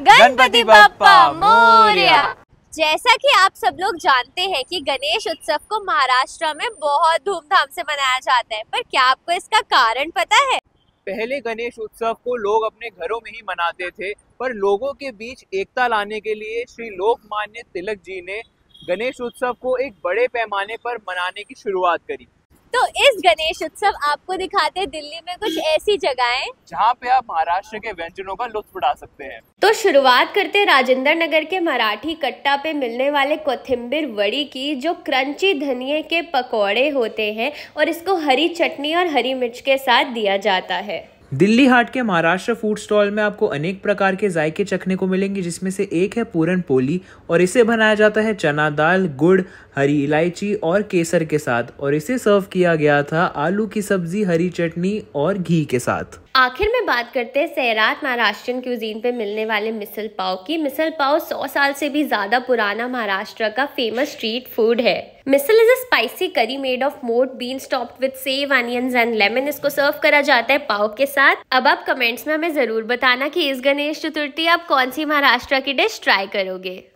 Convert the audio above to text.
गणपति बप्पा मोरिया जैसा कि आप सब लोग जानते हैं कि गणेश उत्सव को महाराष्ट्र में बहुत धूमधाम से मनाया जाता है पर क्या आपको इसका कारण पता है पहले गणेश उत्सव को लोग अपने घरों में ही मनाते थे पर लोगों के बीच एकता लाने के लिए श्री लोकमान्य तिलक जी ने गणेश उत्सव को एक बड़े पैमाने पर मनाने की शुरुआत करी तो इस गणेश उत्सव आपको दिखाते दिल्ली में कुछ ऐसी जगहें जहाँ पे आप महाराष्ट्र के व्यंजनों का लुत्फ उठा सकते हैं तो शुरुआत करते राजेंद्र नगर के मराठी कट्टा पे मिलने वाले कोथिम्बिर वड़ी की जो क्रंची धनिये के पकौड़े होते हैं और इसको हरी चटनी और हरी मिर्च के साथ दिया जाता है दिल्ली हाट के महाराष्ट्र फूड स्टॉल में आपको अनेक प्रकार के जायके चखने को मिलेंगे जिसमें से एक है पूरन पोली और इसे बनाया जाता है चना दाल गुड़ हरी इलायची और केसर के साथ और इसे सर्व किया गया था आलू की सब्जी हरी चटनी और घी के साथ आखिर में बात करते हैं सैरात महाराष्ट्र क्यूजीन पे मिलने वाले मिसल पाव की मिसल पाव सौ साल से भी ज़्यादा पुराना महाराष्ट्र का फेमस स्ट्रीट फूड है misal is a spicy curry made of moth bean stop with sev onions and lemon इसको सर्व करा जाता है पाव के साथ अब आप कमेंट्स में हमें जरूर बताना कि इस गणेश चतुर्थी आप कौन सी महाराष्ट्र की डिश ट्राई करोगे